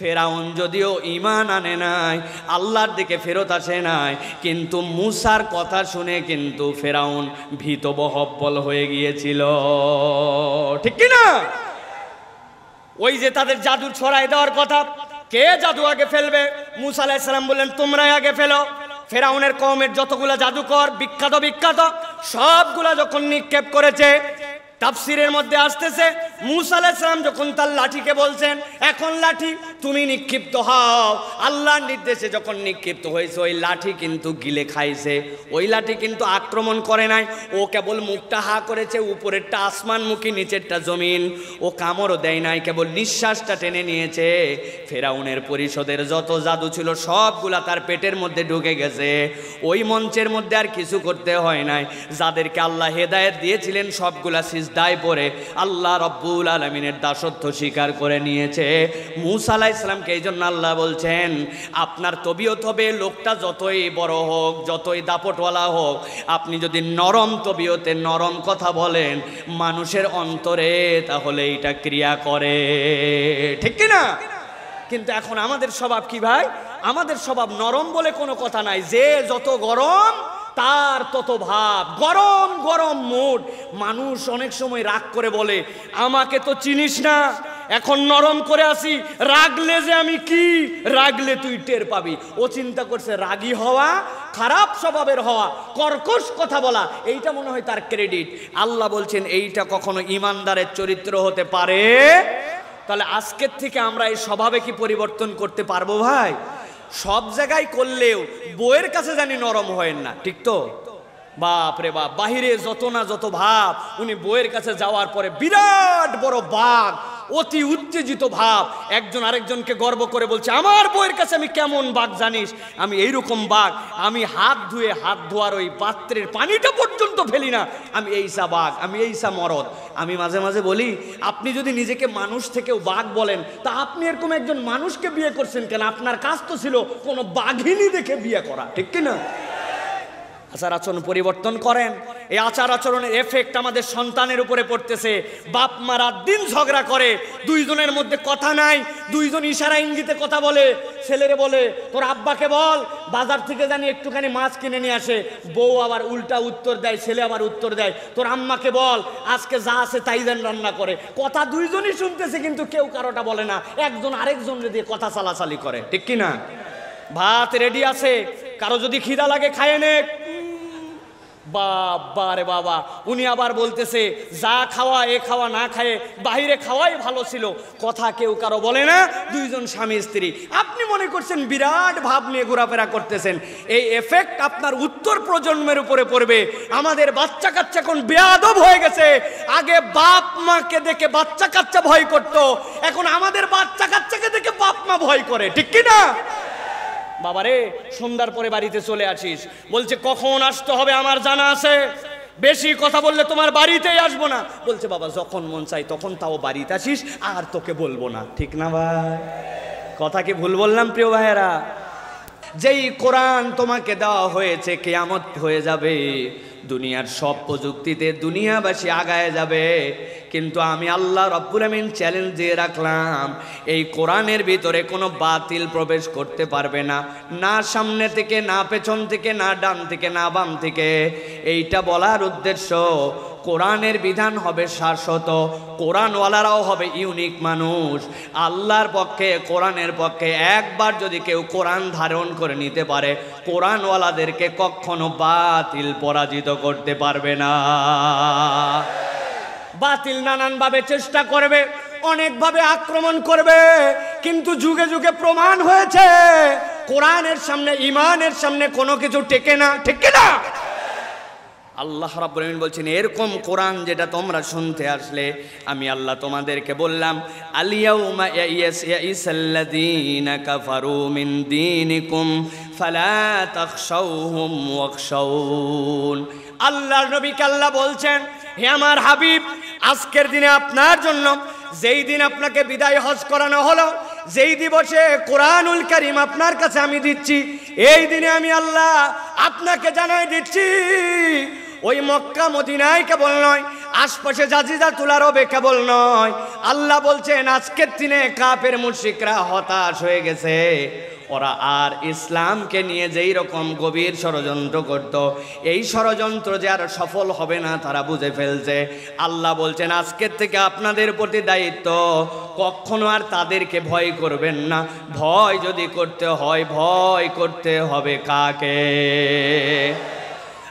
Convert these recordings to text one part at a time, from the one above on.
ফেরাউন যদিও ইমান আনে নাই আল্লাহর দিকে ফেরত আসে নাই কিন্তু মুসার কথা শুনে কিন্তু ফেরাউন ভীত বহব্বল হয়ে গিয়েছিল ঠিক কিনা ওই যে তাদের জাদু ছড়াই দেওয়ার কথা কে জাদু আগে ফেলবে মুসা আলাইসালাম বললেন তোমরাই আগে ফেলো ফেরাউনের কমের যতগুলো জাদুকর বিখ্যাত বিখ্যাত সবগুলা যখন নিক্ষেপ করেছে তাফসিরের মধ্যে আসতেছে মুসালাম যখন তার লাঠিকে বলছেন এখন লাঠি তুমি নিক্ষিপ্ত হও আল্লাহর নির্দেশে যখন নিক্ষিপ্ত হয়েছে ওই লাঠি কিন্তু গিলে খাইছে ওই লাঠি কিন্তু আক্রমণ করে নাই ও কেবল মুখটা হা করেছে উপরেরটা আসমানমুখী নিচেরটা জমিন ও কামড়ও দেয় নাই কেবল নিঃশ্বাসটা টেনে নিয়েছে ফেরাউনের পরিষদের যত জাদু ছিল সবগুলা তার পেটের মধ্যে ঢুকে গেছে ওই মঞ্চের মধ্যে আর কিছু করতে হয় নাই যাদেরকে আল্লাহ হেদায়ত দিয়েছিলেন সবগুলা সিজদায় পরে আল্লাহ রব্বু রাব্বুল আলমিনের দাসত্ব স্বীকার করে নিয়েছে মুসাল্লাহ ইসলামকে এই জন্য আল্লাহ বলছেন আপনার তবিয়ত হবে লোকটা যতই বড় হোক যতই দাপটওয়ালা হোক আপনি যদি নরম তবিয়তে নরম কথা বলেন মানুষের অন্তরে তাহলে এটা ক্রিয়া করে ঠিক কিনা কিন্তু এখন আমাদের স্বভাব কি ভাই আমাদের স্বভাব নরম বলে কোনো কথা নাই যে যত গরম তার তত ভাব গরম গরম মুড মানুষ অনেক সময় রাগ করে বলে আমাকে তো চিনিস না এখন নরম করে আসি রাগলে যে আমি কি রাগলে তুই টের পাবি ও চিন্তা করছে রাগি হওয়া খারাপ স্বভাবের হওয়া কর্কশ কথা বলা এইটা মনে হয় তার ক্রেডিট আল্লাহ বলছেন এইটা কখনো ইমানদারের চরিত্র হতে পারে তাহলে আজকের থেকে আমরা এই স্বভাবে কি পরিবর্তন করতে পারবো ভাই সব জায়গায় করলেও বইয়ের কাছে জানি নরম হয় না ঠিক তো বাপ রে বাপ বাহিরে যত না যত ভাব উনি বইয়ের কাছে যাওয়ার পরে বিরাট বড় বাঘ অতি উত্তেজিত ভাব একজন আরেকজনকে গর্ব করে বলছে আমার বইয়ের কাছে আমি কেমন বাঘ জানিস আমি এইরকম বাঘ আমি হাত ধুয়ে হাত ধোয়ার ওই পাত্রের পানিটা পর্যন্ত ফেলি না আমি এইসা বাঘ আমি এইসা মরদ আমি মাঝে মাঝে বলি আপনি যদি নিজেকে মানুষ থেকেও বাঘ বলেন তা আপনি এরকম একজন মানুষকে বিয়ে করছেন কেন আপনার কাজ তো ছিল কোনো বাঘিনী দেখে বিয়ে করা ঠিক কিনা আচার আচরণ পরিবর্তন করেন এই আচার আচরণের এফেক্ট আমাদের সন্তানের উপরে পড়তেছে বাপ মা রাত দিন ঝগড়া করে দুইজনের মধ্যে কথা নাই দুইজন ইশারা ইঙ্গিতে কথা বলে ছেলেরে বলে তোর আব্বাকে বল বাজার থেকে জানি একটুখানি মাছ কিনে নিয়ে আসে বউ আবার উল্টা উত্তর দেয় ছেলে আবার উত্তর দেয় তোর আম্মাকে বল আজকে যা আছে তাই যেন রান্না করে কথা দুইজনই শুনতেছে কিন্তু কেউ কারোটা বলে না একজন আরেকজন দিয়ে কথা চালাচালি করে ঠিক কি না ভাত রেডি আছে কারো যদি খিদা লাগে খায় নেক বাবা রে বাবা উনি আবার বলতেছে যা খাওয়া এ খাওয়া না খায়ে বাহিরে খাওয়াই ভালো ছিল কথা কেউ কারো বলে না দুইজন স্বামী স্ত্রী আপনি মনে করছেন বিরাট ভাব নিয়ে ঘোরাফেরা করতেছেন এই এফেক্ট আপনার উত্তর প্রজন্মের উপরে পড়বে আমাদের বাচ্চা কাচ্চা এখন বেয়াদব হয়ে গেছে আগে বাপ মাকে দেখে বাচ্চা কাচ্চা ভয় করত এখন আমাদের বাচ্চা কাচ্চাকে দেখে বাপ মা ভয় করে ঠিক কিনা না বাবারে সন্ধ্যার পরে বাড়িতে চলে আসিস বলছে কখন আসতে হবে আমার জানা আছে বেশি কথা বললে তোমার বাড়িতেই আসবো না বলছে বাবা যখন মন চাই তখন তাও বাড়িতে আসিস আর তোকে বলবো না ঠিক না ভাই কথা কি ভুল বললাম প্রিয় ভাইয়েরা যেই কোরআন তোমাকে দেওয়া হয়েছে কেয়ামত হয়ে যাবে দুনিয়ার সব প্রযুক্তিতে দুনিয়াবাসী আগায় যাবে কিন্তু আমি আল্লাহ রব্বুল আমিন চ্যালেঞ্জ দিয়ে রাখলাম এই কোরআনের ভিতরে কোনো বাতিল প্রবেশ করতে পারবে না না সামনে থেকে না পেছন থেকে না ডান থেকে না বাম থেকে এইটা বলার উদ্দেশ্য কোরআনের বিধান হবে শাশ্বত কোরআনওয়ালারাও হবে ইউনিক মানুষ আল্লাহর পক্ষে কোরআনের পক্ষে একবার যদি কেউ কোরআন ধারণ করে নিতে পারে কোরআনওয়ালাদেরকে কখনো বাতিল পরাজিত করতে পারবে না বাতিল নানানভাবে চেষ্টা করবে অনেকভাবে আক্রমণ করবে কিন্তু যুগে যুগে প্রমাণ হয়েছে কোরআনের সামনে ইমানের সামনে কোনো কিছু টেকে না টেকে না আল্লাহ রাবুল বলছেন এরকম কোরআন যেটা তোমরা শুনতে আসলে আমি আল্লাহ তোমাদেরকে বললাম আলিয়াউমা ইয়াইসাল্লাযীনা কাফারু আল্লাহর নবীকে আল্লাহ বলছেন হে আমার হাবিব আজকের দিনে আপনার জন্য যেই দিন আপনাকে বিদায় হজ করানো হলো যেই দিবসে কোরআনুল করিম আপনার কাছে আমি দিচ্ছি এই দিনে আমি আল্লাহ আপনাকে জানাই দিচ্ছি ওই মক্কা মদিনায় কেবল নয় আশপাশে জাজিদা তুলার হবে কেবল নয় আল্লাহ বলছেন আজকের দিনে কাপের মুর্শিকরা হতাশ হয়ে গেছে ওরা আর ইসলামকে নিয়ে যেই রকম গভীর ষড়যন্ত্র করত এই ষড়যন্ত্র যে আর সফল হবে না তারা বুঝে ফেলছে আল্লাহ বলছেন আজকের থেকে আপনাদের প্রতি দায়িত্ব কখনো আর তাদেরকে ভয় করবেন না ভয় যদি করতে হয় ভয় করতে হবে কাকে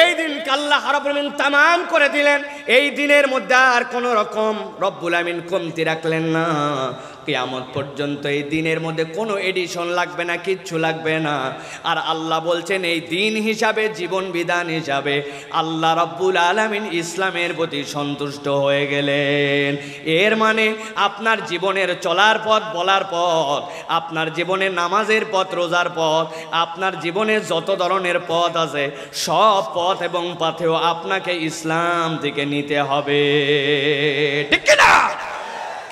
এই দিন আল্লাহ রবিন তামাম করে দিলেন এই দিনের মধ্যে আর কোনো রকম রব্বুল আমিন কমতি রাখলেন না কেয়ামত পর্যন্ত এই দিনের মধ্যে কোনো এডিশন লাগবে না কিচ্ছু লাগবে না আর আল্লাহ বলছেন এই দিন হিসাবে জীবন বিধান হিসাবে আল্লাহ রব্বুল আলমিন ইসলামের প্রতি সন্তুষ্ট হয়ে গেলেন এর মানে আপনার জীবনের চলার পথ বলার পথ আপনার জীবনে নামাজের পথ রোজার পথ আপনার জীবনে যত ধরনের পথ আছে সব পথ এবং পথেও আপনাকে ইসলাম থেকে নিতে হবে ঠিক না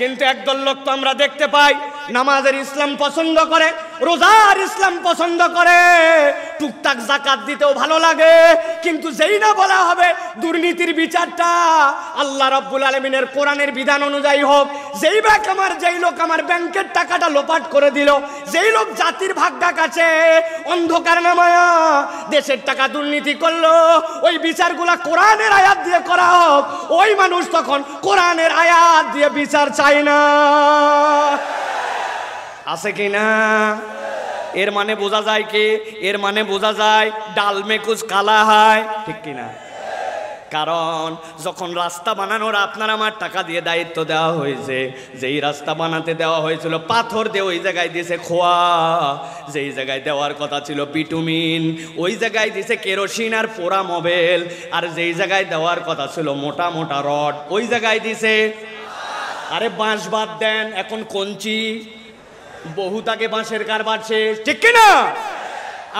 কিন্তু একদল লোক তো আমরা দেখতে পাই নামাজের ইসলাম পছন্দ করে রোজার ইসলাম পছন্দ করে টুকটাক জাকাত দিতেও ভালো লাগে কিন্তু যেই না বলা হবে দুর্নীতির বিচারটা আল্লাহ রব্বুল আলমিনের কোরআনের বিধান অনুযায়ী হোক যেই ব্যাংক আমার যেই লোক আমার ব্যাংকের টাকাটা লোপাট করে দিল যেই লোক জাতির ভাগ্যা কাছে অন্ধকার নামায়া দেশের টাকা দুর্নীতি করলো ওই বিচারগুলা কোরআনের আয়াত দিয়ে করা হোক ওই মানুষ তখন কোরআনের আয়াত দিয়ে বিচার চায় না আছে কি না এর মানে বোঝা যায় কি এর মানে বোঝা যায় ডাল মেকুজ কালা হয় ঠিক কিনা কারণ যখন রাস্তা বানানোর আপনার আমার টাকা দিয়ে দায়িত্ব দেওয়া হয়েছে যেই রাস্তা বানাতে দেওয়া হয়েছিল পাথর দিয়ে ওই জায়গায় দিয়েছে খোয়া যেই জায়গায় দেওয়ার কথা ছিল পিটুমিন ওই জায়গায় দিয়েছে কেরোসিন আর পোড়া মোবেল আর যেই জায়গায় দেওয়ার কথা ছিল মোটা মোটা রড ওই জায়গায় দিছে আরে বাঁশ বাদ দেন এখন কঞ্চি বহু তাকে বাঁশের কারবার শেষ ঠিক কিনা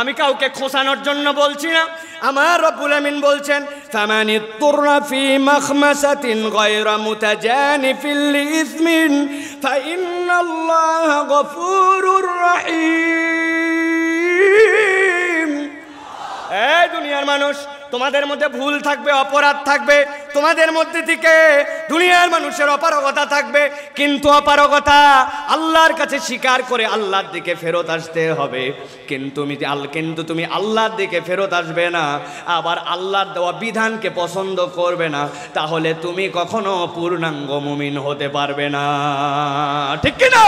আমি কাউকে খোসানোর জন্য বলছি না আমার রব্বুল আমিন বলছেন ফামানি তুররা ফি মাখমাসাতিন গায়রা ফিল ইসমিন ফা ইন্নাল্লাহ গফুরুর রাহিম এই দুনিয়ার মানুষ তোমাদের মধ্যে ভুল থাকবে অপরাধ থাকবে তোমাদের মধ্যে থেকে দুনিয়ার মানুষের অপারগতা থাকবে কিন্তু অপারগতা আল্লাহর কাছে স্বীকার করে আল্লাহর দিকে ফেরত আসতে হবে কিন্তু কিন্তু তুমি আল্লাহর দিকে ফেরত আসবে না আবার আল্লাহর দেওয়া বিধানকে পছন্দ করবে না তাহলে তুমি কখনো পূর্ণাঙ্গ মুমিন হতে পারবে না ঠিক কিনা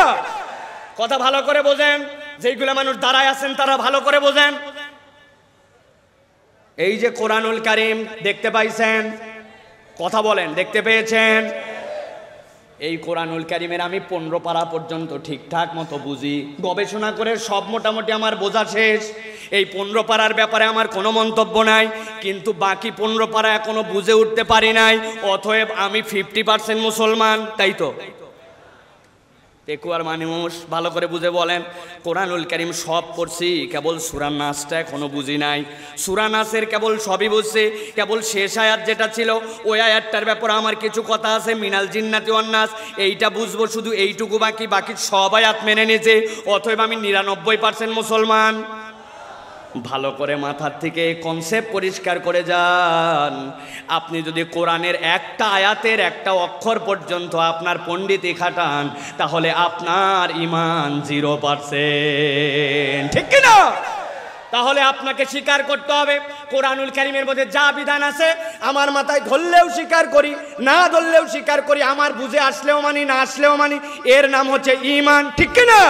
কথা ভালো করে বোঝেন যেইগুলো মানুষ দাঁড়ায় আছেন তারা ভালো করে বোঝেন এই যে কোরআনুল কারিম দেখতে পাইছেন কথা বলেন দেখতে পেয়েছেন এই কোরআনুল কারিমের আমি পনেরো পাড়া পর্যন্ত ঠিকঠাক মতো বুঝি গবেষণা করে সব মোটামুটি আমার বোঝা শেষ এই পনেরো পাড়ার ব্যাপারে আমার কোনো মন্তব্য নাই কিন্তু বাকি পনেরো পাড়া এখনো বুঝে উঠতে পারি নাই অথব আমি ফিফটি পার্সেন্ট মুসলমান তাই তো তেকুয়ার মানুষ ভালো করে বুঝে বলেন কোরআনুল করিম সব পড়ছি কেবল সুরান নাচটা এখনও বুঝি নাই সুরা নাচের কেবল সবই বুঝছি কেবল শেষ আয়াত যেটা ছিল ওই আয়াতটার ব্যাপারে আমার কিছু কথা আছে মিনাল জিন্নাতি অন্নাস এইটা বুঝবো শুধু এইটুকু বাকি বাকি সব আয়াত মেনে নিয়েছে অথবা আমি নিরানব্বই পার্সেন্ট মুসলমান ভালো করে মাথার থেকে কনসেপ্ট পরিষ্কার করে যান আপনি যদি কোরআনের একটা আয়াতের একটা অক্ষর পর্যন্ত আপনার পণ্ডিতই খাটান তাহলে আপনার ইমান জিরো পার্সেন্ট ঠিক কিনা তাহলে আপনাকে স্বীকার করতে হবে কোরআনুল করিমের মধ্যে যা বিধান আছে আমার মাথায় ধরলেও স্বীকার করি না ধরলেও স্বীকার করি আমার বুঝে আসলেও মানি না আসলেও মানি এর নাম হচ্ছে ইমান ঠিক কিনা